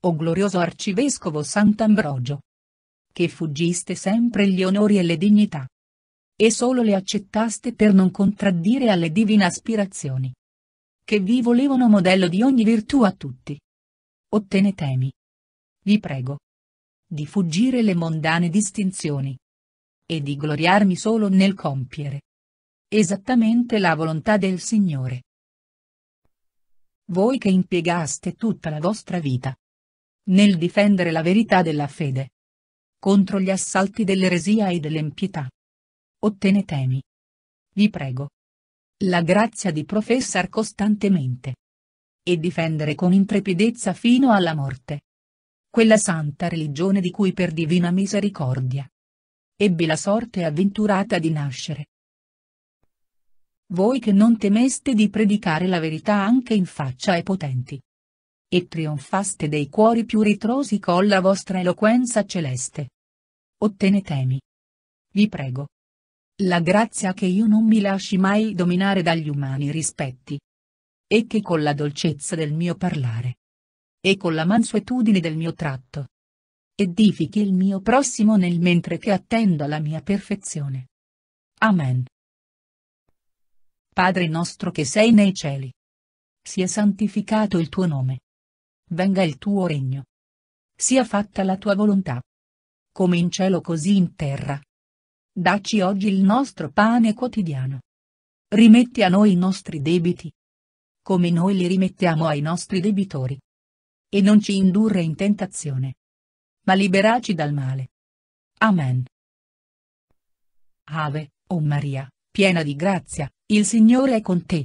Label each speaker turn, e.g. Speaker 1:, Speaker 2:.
Speaker 1: o glorioso arcivescovo Sant'Ambrogio. Che fuggiste sempre gli onori e le dignità. E solo le accettaste per non contraddire alle divine aspirazioni. Che vi volevano modello di ogni virtù a tutti. Ottenetemi. Vi prego. Di fuggire le mondane distinzioni. E di gloriarmi solo nel compiere. Esattamente la volontà del Signore voi che impiegaste tutta la vostra vita nel difendere la verità della fede. Contro gli assalti dell'eresia e dell'empietà. Ottenetemi. Vi prego. La grazia di professar costantemente. E difendere con intrepidezza fino alla morte. Quella santa religione di cui per divina misericordia. Ebbi la sorte avventurata di nascere voi che non temeste di predicare la verità anche in faccia ai potenti. E trionfaste dei cuori più ritrosi con la vostra eloquenza celeste. Ottenetemi. Vi prego. La grazia che io non mi lasci mai dominare dagli umani rispetti. E che con la dolcezza del mio parlare. E con la mansuetudine del mio tratto. Edifichi il mio prossimo nel mentre che attendo alla mia perfezione. Amen. Padre nostro che sei nei cieli. Sia santificato il tuo nome. Venga il tuo regno. Sia fatta la tua volontà. Come in cielo così in terra. Dacci oggi il nostro pane quotidiano. Rimetti a noi i nostri debiti. Come noi li rimettiamo ai nostri debitori. E non ci indurre in tentazione. Ma liberaci dal male. Amen. Ave, o oh Maria, piena di grazia, il Signore è con te.